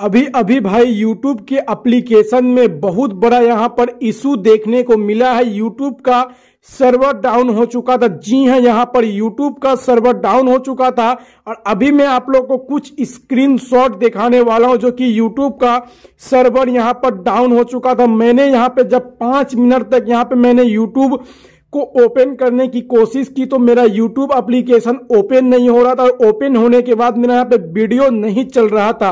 अभी अभी भाई YouTube के एप्लीकेशन में बहुत बड़ा यहाँ पर इशू देखने को मिला है YouTube का सर्वर डाउन हो चुका था जी हाँ यहाँ पर YouTube का सर्वर डाउन हो चुका था और अभी मैं आप लोग को कुछ स्क्रीनशॉट दिखाने वाला हूँ जो कि YouTube का सर्वर यहाँ पर डाउन हो चुका था मैंने यहाँ पे जब पाँच मिनट तक यहाँ पे मैंने YouTube को ओपन करने की कोशिश की तो मेरा YouTube एप्लीकेशन ओपन नहीं हो रहा था ओपन होने के बाद मेरा यहाँ पे वीडियो नहीं चल रहा था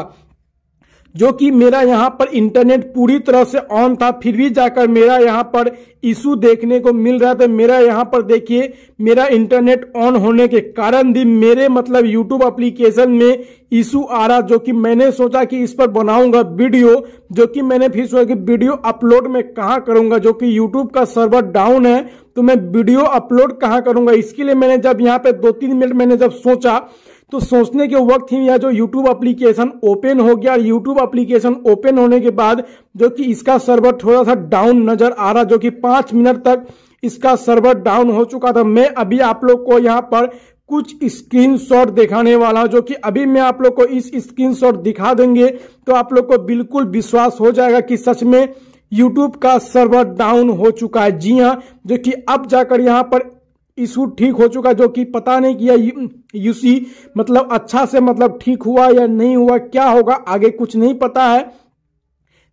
जो कि मेरा यहाँ पर इंटरनेट पूरी तरह से ऑन था फिर भी जाकर मेरा यहाँ पर इशू देखने को मिल रहा था मेरा यहाँ पर देखिए मेरा इंटरनेट ऑन होने के कारण भी मेरे मतलब यूट्यूब एप्लीकेशन में इशू आ रहा जो कि मैंने सोचा कि इस पर बनाऊंगा वीडियो जो कि मैंने फिर सोचा कि वीडियो अपलोड में कहाँ करूंगा जो कि यूट्यूब का सर्वर डाउन है तो मैं वीडियो अपलोड कहाँ करूंगा इसके लिए मैंने जब यहाँ पे दो तीन मिनट मैंने जब सोचा तो सोचने के वक्त ही यह जो यूट्यूब एप्लीकेशन ओपन हो गया यूट्यूब एप्लीकेशन ओपन होने के बाद जो कि इसका सर्वर थोड़ा सा डाउन नजर आ रहा जो कि पांच मिनट तक इसका सर्वर डाउन हो चुका था मैं अभी आप लोग को यहाँ पर कुछ स्क्रीनशॉट दिखाने वाला हूं जो कि अभी मैं आप लोग को इस स्क्रीनशॉट दिखा देंगे तो आप लोग को बिल्कुल विश्वास हो जाएगा कि सच में यूट्यूब का सर्वर डाउन हो चुका है जी हाँ जो कि अब जाकर यहाँ पर इशू ठीक हो चुका जो कि पता नहीं किया यूसी मतलब अच्छा से मतलब ठीक हुआ या नहीं हुआ क्या होगा आगे कुछ नहीं पता है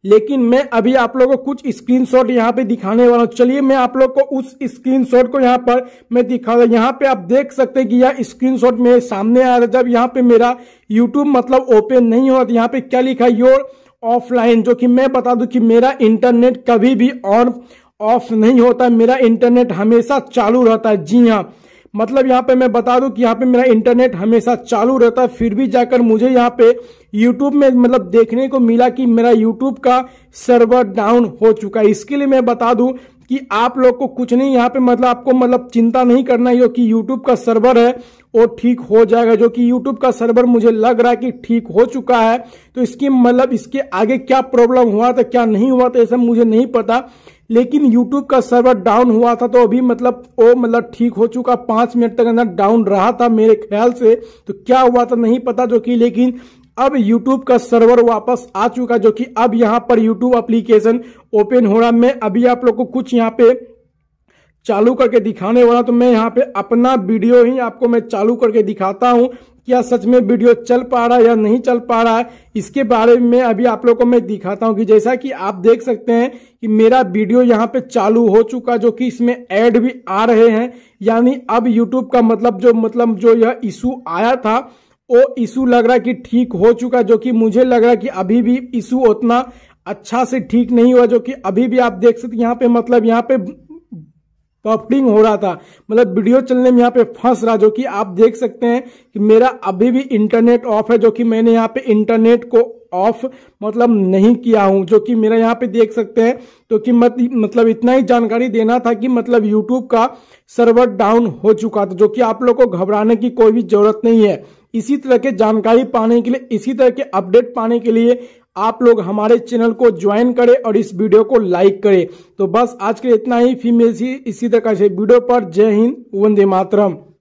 लेकिन मैं अभी आप लोगों को कुछ स्क्रीनशॉट यहाँ पे दिखाने वाला हूँ चलिए मैं आप लोग को उस स्क्रीनशॉट को यहाँ पर मैं दिखा रहा यहाँ पे आप देख सकते हैं कि यह स्क्रीनशॉट मेरे सामने आ रहा जब यहाँ पे मेरा यूट्यूब मतलब ओपन नहीं हो तो रहा यहाँ पे क्या लिखा है योर ऑफलाइन जो कि मैं बता दूं कि मेरा इंटरनेट कभी भी ऑन ऑफ नहीं होता मेरा इंटरनेट हमेशा चालू रहता है जी हाँ मतलब यहाँ पे मैं बता दूं कि यहाँ पे मेरा इंटरनेट हमेशा चालू रहता है फिर भी जाकर मुझे यहाँ पे यूट्यूब में मतलब देखने को मिला कि मेरा यूट्यूब का सर्वर डाउन हो चुका है इसके लिए मैं बता दूं कि आप लोग को कुछ नहीं यहाँ पे मतलब आपको मतलब चिंता नहीं करना है कि यूट्यूब का सर्वर है वो ठीक हो जाएगा जो कि यूट्यूब का सर्वर मुझे लग रहा है कि ठीक हो चुका है तो इसकी मतलब इसके आगे क्या प्रॉब्लम हुआ था क्या नहीं हुआ था ऐसा सब मुझे नहीं पता लेकिन YouTube का सर्वर डाउन हुआ था तो अभी मतलब वो मतलब ठीक हो चुका पांच मिनट तक अंदर डाउन रहा था मेरे ख्याल से तो क्या हुआ था नहीं पता जो कि लेकिन अब YouTube का सर्वर वापस आ चुका जो कि अब यहाँ पर YouTube एप्लीकेशन ओपन हो रहा मैं अभी आप लोग को कुछ यहाँ पे चालू करके दिखाने वाला तो मैं यहाँ पे अपना वीडियो ही आपको मैं चालू करके दिखाता हूँ क्या सच में वीडियो चल पा रहा है या नहीं चल पा रहा है इसके बारे में अभी आप लोगों को मैं दिखाता हूँ कि जैसा कि आप देख सकते हैं कि मेरा वीडियो यहाँ पे चालू हो चुका जो कि इसमें ऐड भी आ रहे हैं यानी अब यूट्यूब का मतलब जो मतलब जो यह इशू आया था वो इशू लग रहा है कि ठीक हो चुका जो कि मुझे लग रहा है कि अभी भी इशू उतना अच्छा से ठीक नहीं हुआ जो कि अभी भी आप देख सकते यहाँ पे मतलब यहाँ पे पफिंग हो रहा था मतलब वीडियो चलने में यहाँ पे फंस रहा जो कि आप देख सकते हैं कि मेरा अभी भी इंटरनेट ऑफ है जो कि मैंने यहाँ पे इंटरनेट को ऑफ मतलब नहीं किया हूं जो कि मेरा यहाँ पे देख सकते हैं तो कि मत, मतलब इतना ही जानकारी देना था कि मतलब यूट्यूब का सर्वर डाउन हो चुका था जो कि आप लोग को घबराने की कोई भी जरूरत नहीं है इसी तरह के जानकारी पाने के लिए इसी तरह के अपडेट पाने के लिए आप लोग हमारे चैनल को ज्वाइन करें और इस वीडियो को लाइक करें तो बस आज के लिए इतना ही फिर मिलती इसी तरह से वीडियो पर जय हिंद वंदे मातरम